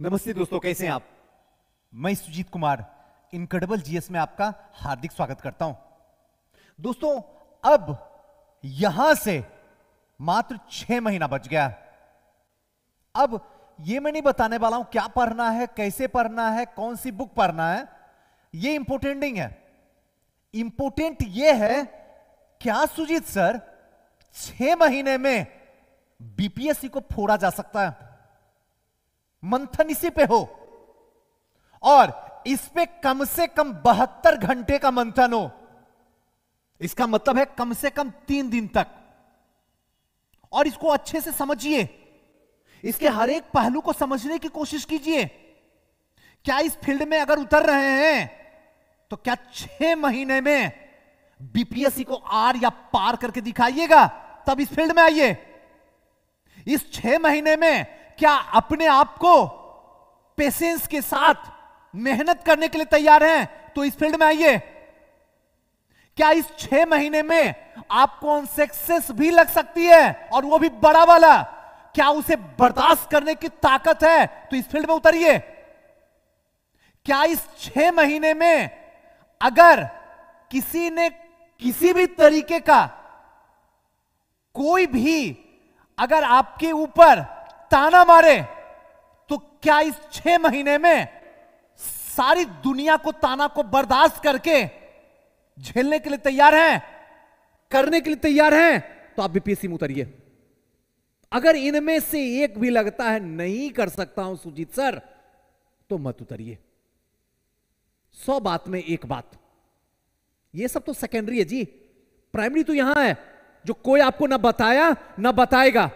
नमस्ते दोस्तों कैसे हैं आप मैं सुजीत कुमार इनक्रेडिबल जीएस में आपका हार्दिक स्वागत करता हूं दोस्तों अब यहां से मात्र छह महीना बच गया अब यह मैं नहीं बताने वाला हूं क्या पढ़ना है कैसे पढ़ना है कौन सी बुक पढ़ना है यह इंपोर्टेंट नहीं है इंपोर्टेंट यह है क्या सुजीत सर छह महीने में बीपीएससी को फोड़ा जा सकता है मंथन इसी पे हो और इस पे कम से कम बहत्तर घंटे का मंथन हो इसका मतलब है कम से कम तीन दिन तक और इसको अच्छे से समझिए इसके हर एक पहलू को समझने की कोशिश कीजिए क्या इस फील्ड में अगर उतर रहे हैं तो क्या छह महीने में बीपीएससी को आर या पार करके दिखाइएगा तब इस फील्ड में आइए इस छह महीने में क्या अपने आप को पेशेंस के साथ मेहनत करने के लिए तैयार हैं तो इस फील्ड में आइए क्या इस छह महीने में आपको सक्सेस भी लग सकती है और वो भी बड़ा वाला क्या उसे बर्दाश्त करने की ताकत है तो इस फील्ड में उतरिए क्या इस छह महीने में अगर किसी ने किसी भी तरीके का कोई भी अगर आपके ऊपर ताना मारे तो क्या इस छह महीने में सारी दुनिया को ताना को बर्दाश्त करके झेलने के लिए तैयार हैं करने के लिए तैयार हैं तो आप बीपीएससी में उतरिए अगर इनमें से एक भी लगता है नहीं कर सकता हूं सुजीत सर तो मत उतरिए सौ बात में एक बात ये सब तो सेकेंडरी है जी प्राइमरी तो यहां है जो कोई आपको ना बताया ना बताएगा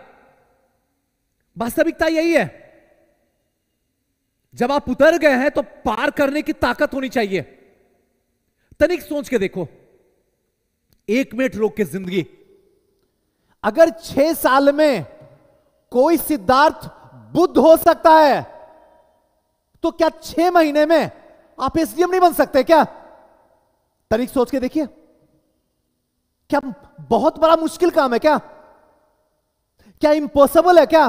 वास्तविकता यही है जब आप उतर गए हैं तो पार करने की ताकत होनी चाहिए तनिक सोच के देखो एक मिनट रोक के जिंदगी अगर छह साल में कोई सिद्धार्थ बुद्ध हो सकता है तो क्या छह महीने में आप एसडीएम नहीं बन सकते क्या तनिक सोच के देखिए क्या बहुत बड़ा मुश्किल काम है क्या क्या इंपॉसिबल है क्या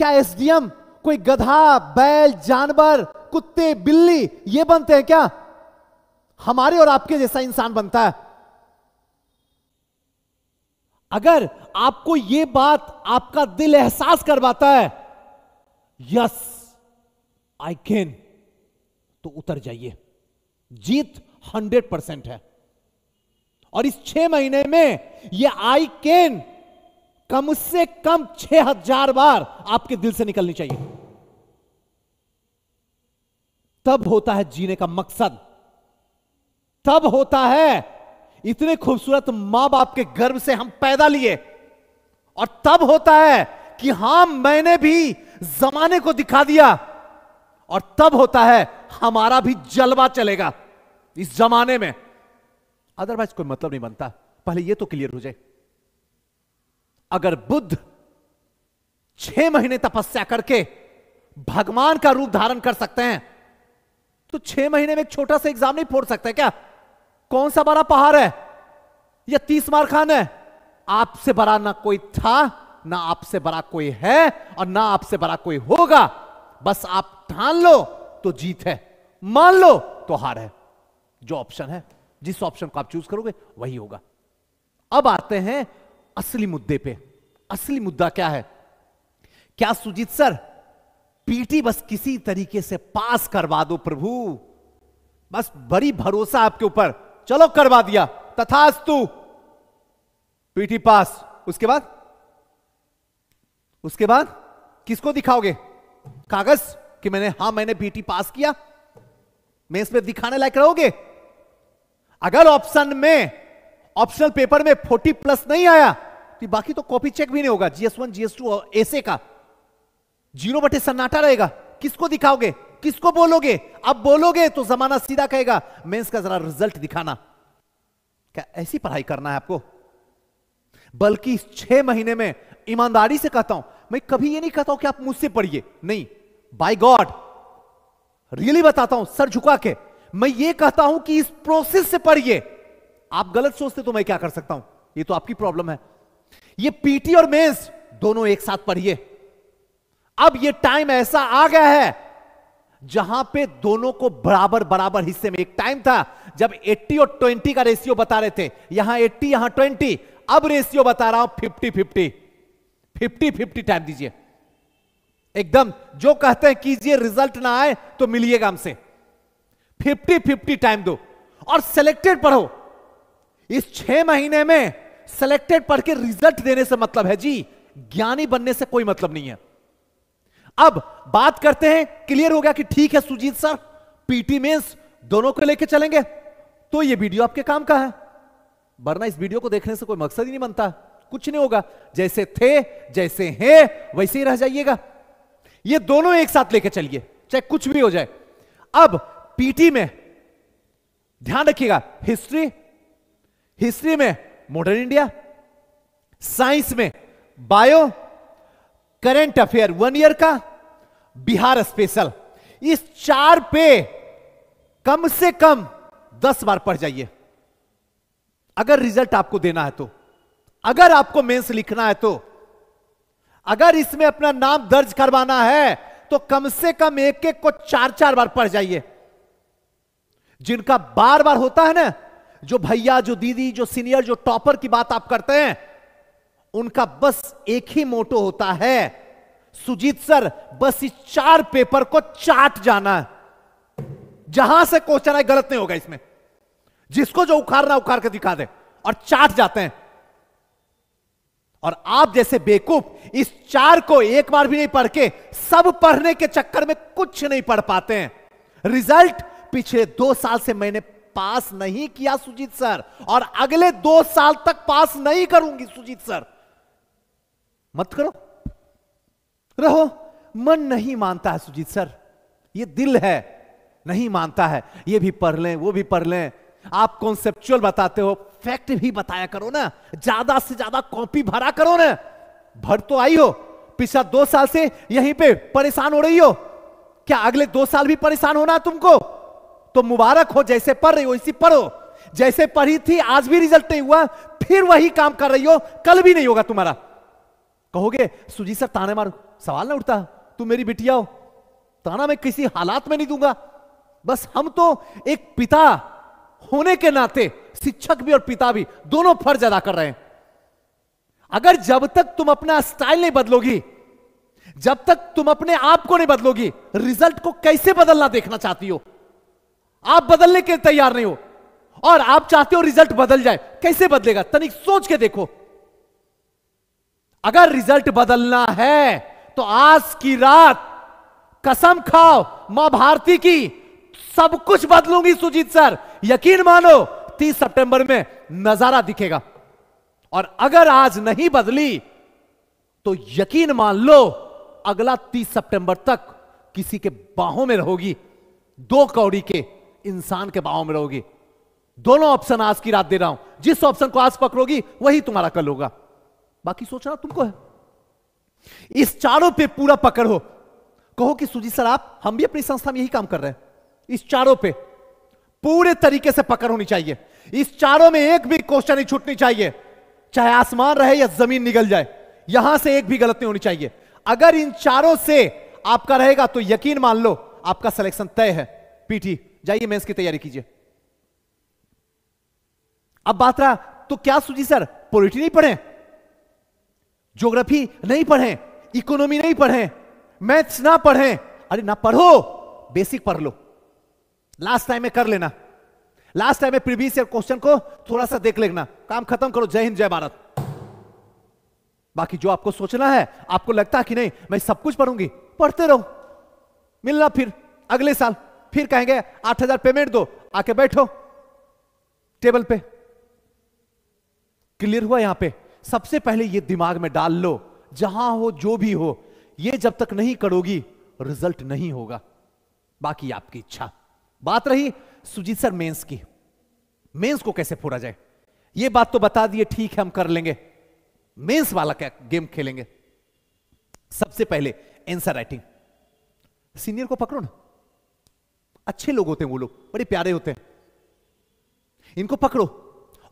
क्या एसडीएम कोई गधा बैल जानवर कुत्ते बिल्ली ये बनते हैं क्या हमारे और आपके जैसा इंसान बनता है अगर आपको यह बात आपका दिल एहसास करवाता है यस आई कैन तो उतर जाइए जीत हंड्रेड परसेंट है और इस छह महीने में यह आई कैन कम से कम छह हजार बार आपके दिल से निकलनी चाहिए तब होता है जीने का मकसद तब होता है इतने खूबसूरत मां बाप के गर्भ से हम पैदा लिए और तब होता है कि हां मैंने भी जमाने को दिखा दिया और तब होता है हमारा भी जलवा चलेगा इस जमाने में अदरवाइज कोई मतलब नहीं बनता पहले यह तो क्लियर हो जाए अगर बुद्ध छह महीने तपस्या करके भगवान का रूप धारण कर सकते हैं तो छह महीने में एक छोटा सा एग्जाम नहीं फोड़ सकते क्या कौन सा बड़ा पहाड़ है या तीस मार खान है आपसे बड़ा ना कोई था ना आपसे बड़ा कोई है और ना आपसे बड़ा कोई होगा बस आप ठान लो तो जीत है मान लो तो हार है जो ऑप्शन है जिस ऑप्शन को आप चूज करोगे वही होगा अब आते हैं असली मुद्दे पे असली मुद्दा क्या है क्या सुजीत सर पीटी बस किसी तरीके से पास करवा दो प्रभु बस बड़ी भरोसा आपके ऊपर चलो करवा दिया तथास्तु पीटी पास उसके बाद उसके बाद किसको दिखाओगे कागज कि मैंने हां मैंने पीटी पास किया मैं इसमें दिखाने लायक रहोगे अगर ऑप्शन में ऑप्शनल पेपर में फोर्टी प्लस नहीं आया तो बाकी तो कॉपी चेक भी नहीं होगा जीएस वन जीएस टू और ऐसे का जीरो बटे सन्नाटा रहेगा किसको दिखाओगे किसको बोलोगे अब बोलोगे तो जमाना सीधा कहेगा मेंस का जरा रिजल्ट दिखाना क्या ऐसी पढ़ाई करना है आपको बल्कि छह महीने में ईमानदारी से कहता हूं मैं कभी यह नहीं कहता हूं कि आप मुझसे पढ़िए नहीं बाय गॉड रियली बताता हूं सर झुका के मैं ये कहता हूं कि इस प्रोसेस से पढ़िए आप गलत सोचते तो मैं क्या कर सकता हूं ये तो आपकी प्रॉब्लम है ये पीटी और मेंस दोनों एक साथ पढ़िए अब ये टाइम ऐसा आ गया है जहां पे दोनों को बराबर बराबर हिस्से में एक टाइम था जब 80 और 20 का रेशियो बता रहे थे यहां 80 यहां 20 अब रेशियो बता रहा हूं 50 50 50 50 टाइम दीजिए एकदम जो कहते हैं कीजिए रिजल्ट ना आए तो मिलिएगा हमसे 50 50 टाइम दो और सेलेक्टेड पढ़ो इस छह महीने में सेलेक्टेड पढ़ के रिजल्ट देने से मतलब है जी ज्ञानी बनने से कोई मतलब नहीं है अब बात करते हैं क्लियर हो गया कि ठीक है सुजीत सर पीटी मेंस दोनों को लेकर चलेंगे तो ये वीडियो आपके काम का है वरना इस वीडियो को देखने से कोई मकसद ही नहीं बनता कुछ नहीं होगा जैसे थे जैसे हैं वैसे ही रह जाइएगा ये दोनों एक साथ लेके चलिए चाहे कुछ भी हो जाए अब पीटी में ध्यान रखिएगा हिस्ट्री हिस्ट्री में मॉडर्न इंडिया साइंस में bio current affair one year का बिहार स्पेशल इस चार पे कम से कम दस बार पढ़ जाइए अगर रिजल्ट आपको देना है तो अगर आपको मेंस लिखना है तो अगर इसमें अपना नाम दर्ज करवाना है तो कम से कम एक एक को चार चार बार पढ़ जाइए जिनका बार बार होता है ना जो भैया जो दीदी जो सीनियर जो टॉपर की बात आप करते हैं उनका बस एक ही मोटो होता है सुजीत सर बस इस चार पेपर को चाट जाना है जहां से क्वेश्चन आए गलत नहीं होगा इसमें जिसको जो उखाड़ना उखाड़ के दिखा दे और चाट जाते हैं और आप जैसे बेकूफ इस चार को एक बार भी नहीं पढ़ के सब पढ़ने के चक्कर में कुछ नहीं पढ़ पाते हैं रिजल्ट पिछले दो साल से मैंने पास नहीं किया सुजीत सर और अगले दो साल तक पास नहीं करूंगी सुजीत सर मत करो रहो मन नहीं मानता है सुजीत सर ये दिल है नहीं मानता है ये भी पढ़ लें वो भी पढ़ लें आप कॉन्सेप्चुअल बताते हो फैक्ट भी बताया करो ना ज्यादा से ज्यादा कॉपी भरा करो ना भर तो आई हो पिछला दो साल से यहीं पे परेशान हो रही हो क्या अगले दो साल भी परेशान होना तुमको तो मुबारक हो जैसे पढ़ रही हो इसी पढ़ो जैसे पढ़ी थी आज भी रिजल्ट नहीं हुआ फिर वही काम कर रही हो कल भी नहीं होगा तुम्हारा कहोगे सुजीत सर ताने मारो सवाल ना उठता तुम मेरी बिटिया हो ताना मैं किसी हालात में नहीं दूंगा बस हम तो एक पिता होने के नाते शिक्षक भी और पिता भी दोनों फर्ज अदा कर रहे हैं अगर जब तक तुम अपना स्टाइल नहीं बदलोगी जब तक तुम अपने आप को नहीं बदलोगी रिजल्ट को कैसे बदलना देखना चाहती हो आप बदलने के तैयार नहीं हो और आप चाहते हो रिजल्ट बदल जाए कैसे बदलेगा तनिक सोच के देखो अगर रिजल्ट बदलना है तो आज की रात कसम खाओ मां भारती की सब कुछ बदलूंगी सुजीत सर यकीन मानो 30 सितंबर में नजारा दिखेगा और अगर आज नहीं बदली तो यकीन मान लो अगला 30 सितंबर तक किसी के बाहों में रहोगी दो कौड़ी के इंसान के भाव में रहोगे दोनों ऑप्शन आज की रात दे रहा हूं जिस ऑप्शन को आज पकड़ोगी वही तुम्हारा कल होगा बाकी सोचना तुमको है इस चारों पे पूरा पकड़ हो कहो कि सुजी सर आप हम भी अपनी संस्था में यही काम कर रहे हैं इस चारों पे पूरे तरीके से पकड़ होनी चाहिए इस चारों में एक भी क्वेश्चन नहीं छूटनी चाहिए चाहे आसमान रहे या जमीन निकल जाए यहां से एक भी गलत नहीं होनी चाहिए अगर इन चारों से आपका रहेगा तो यकीन मान लो आपका सिलेक्शन तय है पीठी जाइए मेंस की तैयारी कीजिए अब बात रहा तो क्या सूजी सर पोलिट्री नहीं पढ़े ज्योग्राफी नहीं पढ़े इकोनॉमी नहीं पढ़े मैथ्स ना पढ़े अरे ना पढ़ो बेसिक पढ़ लो लास्ट टाइम में कर लेना लास्ट टाइम में प्रीवियस ईयर क्वेश्चन को थोड़ा सा देख लेना काम खत्म करो जय हिंद जय भारत बाकी जो आपको सोचना है आपको लगता है कि नहीं मैं सब कुछ पढ़ूंगी पढ़ते रहो मिलना फिर अगले साल फिर कहेंगे आठ हजार पेमेंट दो आके बैठो टेबल पे क्लियर हुआ यहां पे सबसे पहले ये दिमाग में डाल लो जहां हो जो भी हो ये जब तक नहीं करोगी रिजल्ट नहीं होगा बाकी आपकी इच्छा बात रही सुजीत सर मेंस की मेंस को कैसे फोड़ा जाए ये बात तो बता दिए ठीक है हम कर लेंगे मेंस वाला क्या गेम खेलेंगे सबसे पहले एंसर राइटिंग सीनियर को पकड़ो ना अच्छे लोग होते हैं वो लोग बड़े प्यारे होते हैं इनको पकड़ो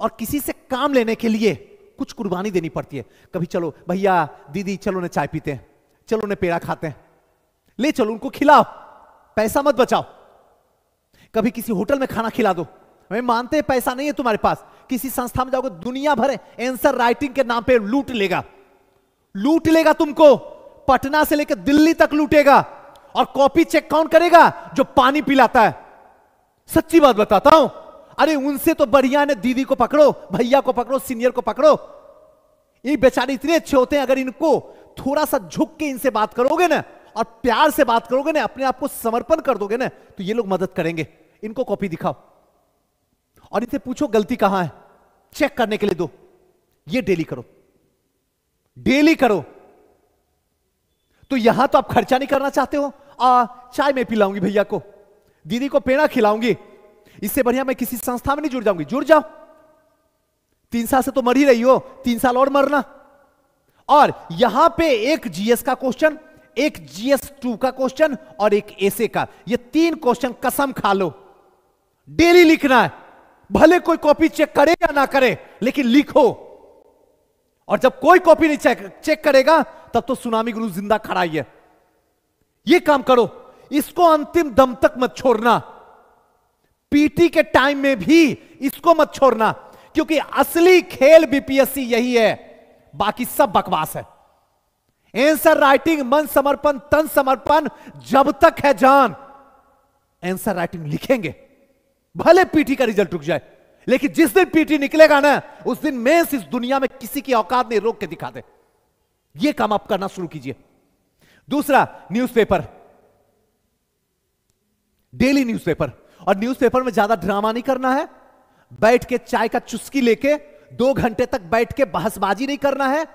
और किसी से काम लेने के लिए कुछ कुर्बानी देनी पड़ती है कभी चलो भैया दीदी चलो ना चाय पीते हैं चलो ना पेड़ा खाते हैं ले चलो उनको खिलाओ पैसा मत बचाओ कभी किसी होटल में खाना खिला दो हमें मानते हैं पैसा नहीं है तुम्हारे पास किसी संस्था में जाओगे दुनिया भर एंसर राइटिंग के नाम पे लूट लेगा लूट लेगा तुमको पटना से लेकर दिल्ली तक लूटेगा और कॉपी चेक कौन करेगा जो पानी पिलाता है सच्ची बात बताता हूं अरे उनसे तो बढ़िया ने दीदी को पकड़ो भैया को पकड़ो सीनियर को पकड़ो ये बेचारे इतने अच्छे होते हैं अगर इनको थोड़ा सा झुक के इनसे बात करोगे ना और प्यार से बात करोगे ना अपने आप को समर्पण कर दोगे ना तो ये लोग मदद करेंगे इनको कॉपी दिखाओ और इनसे पूछो गलती कहां है चेक करने के लिए दो ये डेली करो डेली करो तो यहां तो आप खर्चा नहीं करना चाहते हो आ, चाय में पिलाऊंगी भैया को दीदी को पेड़ा खिलाऊंगी इससे बढ़िया मैं किसी संस्था में नहीं जुड़ जाऊंगी जुड़ जाओ तीन साल से तो मर ही रही हो तीन साल और मरना और यहां पे एक जीएस का क्वेश्चन एक जीएस टू का क्वेश्चन और एक एसे का ये तीन क्वेश्चन कसम खा लो डेली लिखना है भले कोई कॉपी चेक करे या ना करे लेकिन लिखो और जब कोई कॉपी नहीं चेक चेक करेगा तब तो सुनामी गुरु जिंदा खड़ा ही है ये काम करो इसको अंतिम दम तक मत छोड़ना पीटी के टाइम में भी इसको मत छोड़ना क्योंकि असली खेल बीपीएससी यही है बाकी सब बकवास है एंसर राइटिंग मन समर्पण तन समर्पण जब तक है जान एंसर राइटिंग लिखेंगे भले पीटी का रिजल्ट रुक जाए लेकिन जिस दिन पीटी निकलेगा ना उस दिन मेंस इस दुनिया में किसी की औकात नहीं रोक के दिखा दे ये काम आप करना शुरू कीजिए दूसरा न्यूज़पेपर डेली न्यूज़पेपर और न्यूज़पेपर में ज्यादा ड्रामा नहीं करना है बैठ के चाय का चुस्की लेके दो घंटे तक बैठ के बहसबाजी नहीं करना है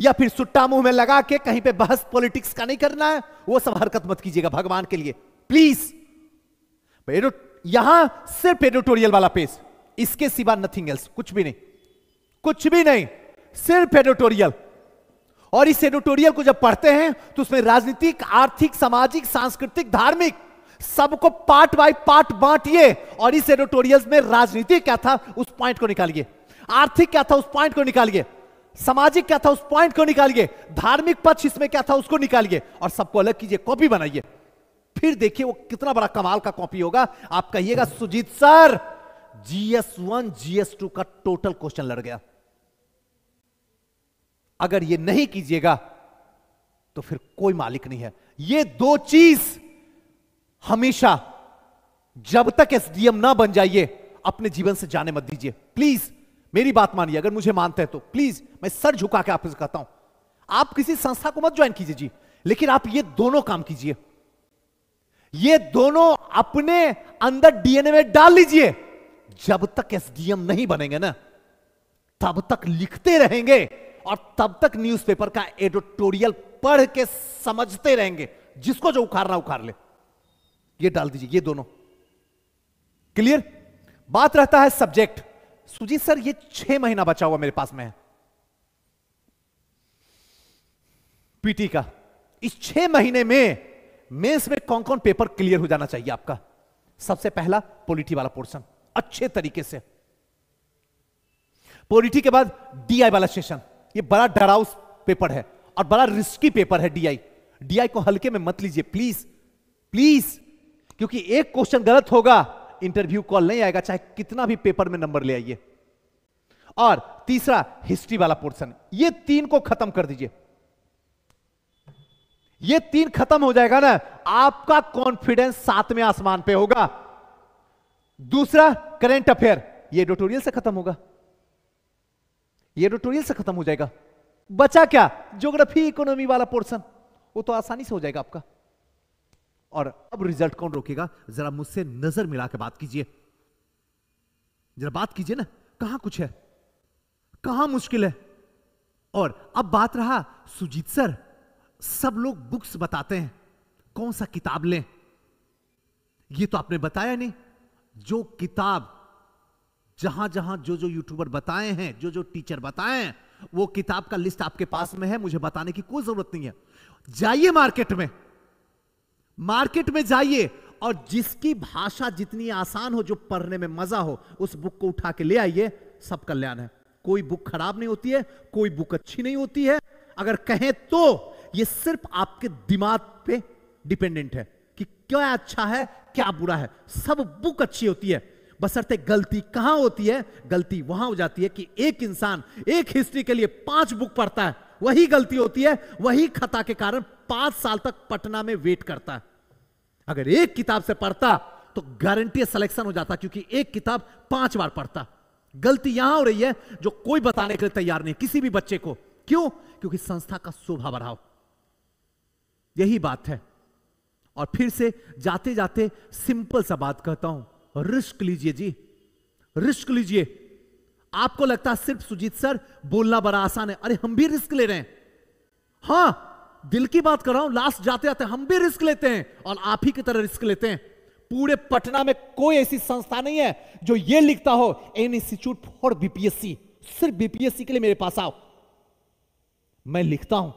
या फिर सुट्टा मुंह में लगा के कहीं पे बहस पॉलिटिक्स का नहीं करना है वो सब हरकत मत कीजिएगा भगवान के लिए प्लीज यहां सिर्फ एडिटोरियल वाला पेज इसके सिवा नथिंग एल्स कुछ भी नहीं कुछ भी नहीं सिर्फ एडिटोरियल और इस एडिटोरियल को जब पढ़ते हैं तो उसमें राजनीतिक आर्थिक सामाजिक सांस्कृतिक धार्मिक सबको पार्ट बाय पार्ट बांटिए और इस एडिटोरियल में राजनीति क्या था उस पॉइंट को निकालिए आर्थिक क्या था उस पॉइंट को निकालिए सामाजिक क्या था उस पॉइंट को निकालिए धार्मिक पक्ष इसमें क्या था उसको निकालिए और सबको अलग कीजिए कॉपी बनाइए फिर देखिए वो कितना बड़ा कमाल का कॉपी होगा आप कहिएगा Sujeet sir GS one GS two का टोटल क्वेश्चन लड़ गया अगर ये नहीं कीजिएगा तो फिर कोई मालिक नहीं है ये दो चीज हमेशा जब तक एसडीएम ना बन जाइए अपने जीवन से जाने मत दीजिए प्लीज मेरी बात मानिए अगर मुझे मानते हैं तो प्लीज मैं सर झुका के आपसे कहता हूं आप किसी संस्था को मत ज्वाइन कीजिए जी लेकिन आप ये दोनों काम कीजिए ये दोनों अपने अंदर डीएनए में डाल लीजिए जब तक एसडीएम नहीं बनेंगे ना तब तक लिखते रहेंगे और तब तक न्यूज़पेपर का एडिटोरियल पढ़ के समझते रहेंगे जिसको जो रहा उखाड़ ले ये डाल दीजिए ये दोनों क्लियर बात रहता है सब्जेक्ट सुजीत सर ये छह महीना बचा हुआ मेरे पास में है पीटी का इस छह महीने में मेंस में कौन कौन पेपर क्लियर हो जाना चाहिए आपका सबसे पहला पॉलिटी वाला पोर्शन अच्छे तरीके से पॉलिटी के बाद डीआई वाला सेशन ये बड़ा डराव पेपर है और बड़ा रिस्की पेपर है डीआई डीआई को हल्के में मत लीजिए प्लीज प्लीज क्योंकि एक क्वेश्चन गलत होगा इंटरव्यू कॉल नहीं आएगा चाहे कितना भी पेपर में नंबर ले आइए और तीसरा हिस्ट्री वाला पोर्शन ये तीन को खत्म कर दीजिए ये तीन खत्म हो जाएगा ना आपका कॉन्फिडेंस सातवें आसमान पे होगा दूसरा करेंट अफेयर ये एडिटोरियल से खत्म होगा ये ट्यूटोरियल से खत्म हो जाएगा बचा क्या ज्योग्राफी इकोनॉमी वाला पोर्शन वो तो आसानी से हो जाएगा आपका और अब रिजल्ट कौन रोकेगा जरा मुझसे नजर मिला के बात कीजिए जरा बात कीजिए ना कहां कुछ है कहां मुश्किल है और अब बात रहा सुजीत सर सब लोग बुक्स बताते हैं कौन सा किताब लें ये तो आपने बताया नहीं जो किताब जहां जहां जो जो यूट्यूबर बताए हैं जो जो टीचर बताए हैं वो किताब का लिस्ट आपके पास में है मुझे बताने की कोई जरूरत नहीं है जाइए मार्केट में मार्केट में जाइए और जिसकी भाषा जितनी आसान हो जो पढ़ने में मजा हो उस बुक को उठा के ले आइए सब कल्याण है कोई बुक खराब नहीं होती है कोई बुक अच्छी नहीं होती है अगर कहें तो ये सिर्फ आपके दिमाग पे डिपेंडेंट है कि क्या अच्छा है क्या बुरा है सब बुक अच्छी होती है बसरते गलती कहां होती है गलती वहां हो जाती है कि एक इंसान एक हिस्ट्री के लिए पांच बुक पढ़ता है वही गलती होती है वही खता के कारण पांच साल तक पटना में वेट करता है अगर एक किताब से पढ़ता तो गारंटी सिलेक्शन हो जाता क्योंकि एक किताब पांच बार पढ़ता गलती यहां हो रही है जो कोई बताने के लिए तैयार नहीं किसी भी बच्चे को क्यों क्योंकि संस्था का शोभा बढ़ाओ यही बात है और फिर से जाते जाते सिंपल सा बात कहता हूं रिस्क लीजिए जी रिस्क लीजिए आपको लगता है सिर्फ सुजीत सर बोलना बड़ा आसान है अरे हम भी रिस्क ले रहे हैं हां दिल की बात कर रहा हूं लास्ट जाते जाते हम भी रिस्क लेते हैं और आप ही की तरह रिस्क लेते हैं पूरे पटना में कोई ऐसी संस्था नहीं है जो ये लिखता हो एन इंस्टीट्यूट फॉर बीपीएससी सिर्फ बीपीएससी के लिए मेरे पास आओ मैं लिखता हूं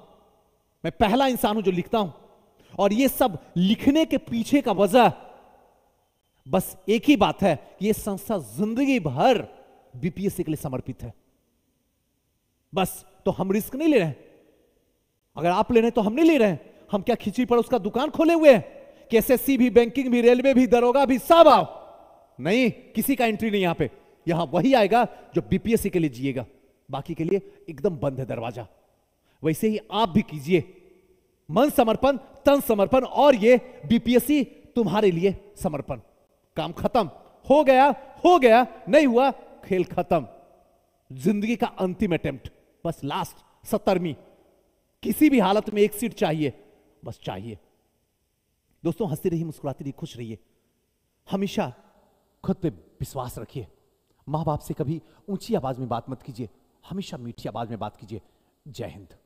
मैं पहला इंसान हूं जो लिखता हूं और ये सब लिखने के पीछे का वजह बस एक ही बात है यह संस्था जिंदगी भर बीपीएससी के लिए समर्पित है बस तो हम रिस्क नहीं ले रहे अगर आप ले रहे हैं तो हम नहीं ले रहे हम क्या खिचड़ी पर उसका दुकान खोले हुए हैं कि एसएससी भी बैंकिंग भी रेलवे भी दरोगा भी सब आओ नहीं किसी का एंट्री नहीं यहां पे यहां वही आएगा जो बीपीएससी के लिए जिएगा बाकी के लिए एकदम बंद है दरवाजा वैसे ही आप भी कीजिए मन समर्पण तन समर्पण और ये बीपीएससी तुम्हारे लिए समर्पण काम खत्म हो गया हो गया नहीं हुआ खेल खत्म जिंदगी का अंतिम अटेम्प्ट बस लास्ट सत्तरवीं किसी भी हालत में एक सीट चाहिए बस चाहिए दोस्तों हंसती रहिए मुस्कुराती रहिए खुश रहिए हमेशा खुद पे विश्वास रखिए मां बाप से कभी ऊंची आवाज में बात मत कीजिए हमेशा मीठी आवाज में बात कीजिए जय हिंद